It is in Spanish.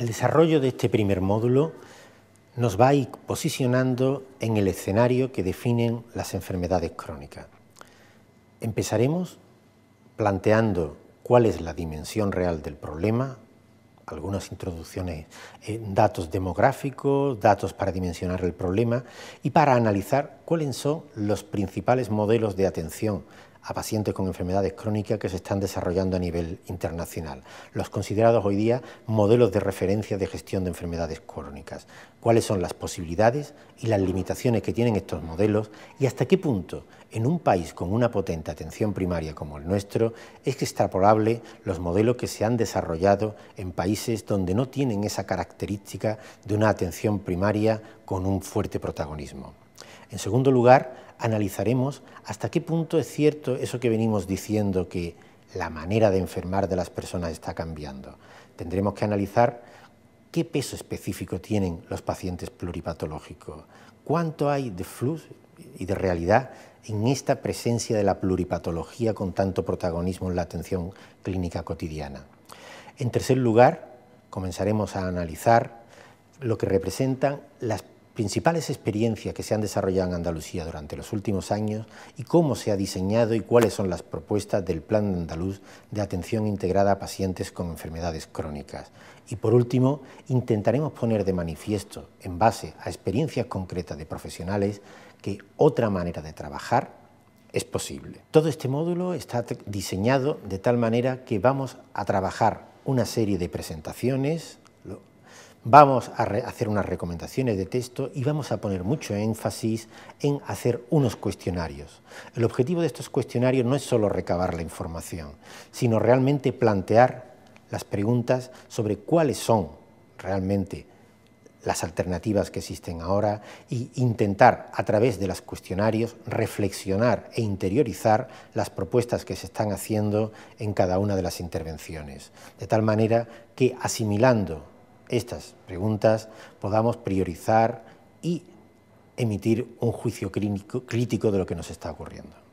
El desarrollo de este primer módulo nos va a ir posicionando en el escenario que definen las enfermedades crónicas. Empezaremos planteando cuál es la dimensión real del problema algunas introducciones, eh, datos demográficos, datos para dimensionar el problema y para analizar cuáles son los principales modelos de atención a pacientes con enfermedades crónicas que se están desarrollando a nivel internacional, los considerados hoy día modelos de referencia de gestión de enfermedades crónicas, cuáles son las posibilidades y las limitaciones que tienen estos modelos y hasta qué punto en un país con una potente atención primaria como el nuestro, es extrapolable los modelos que se han desarrollado en países donde no tienen esa característica de una atención primaria con un fuerte protagonismo. En segundo lugar, analizaremos hasta qué punto es cierto eso que venimos diciendo que la manera de enfermar de las personas está cambiando. Tendremos que analizar qué peso específico tienen los pacientes pluripatológicos, cuánto hay de flux y de realidad en esta presencia de la pluripatología con tanto protagonismo en la atención clínica cotidiana. En tercer lugar, comenzaremos a analizar lo que representan las principales experiencias que se han desarrollado en Andalucía durante los últimos años y cómo se ha diseñado y cuáles son las propuestas del Plan Andaluz de Atención Integrada a Pacientes con Enfermedades Crónicas. Y por último, intentaremos poner de manifiesto, en base a experiencias concretas de profesionales, que otra manera de trabajar es posible. Todo este módulo está diseñado de tal manera que vamos a trabajar una serie de presentaciones, vamos a hacer unas recomendaciones de texto y vamos a poner mucho énfasis en hacer unos cuestionarios. El objetivo de estos cuestionarios no es solo recabar la información, sino realmente plantear las preguntas sobre cuáles son realmente las alternativas que existen ahora e intentar a través de los cuestionarios reflexionar e interiorizar las propuestas que se están haciendo en cada una de las intervenciones, de tal manera que asimilando estas preguntas podamos priorizar y emitir un juicio crítico de lo que nos está ocurriendo.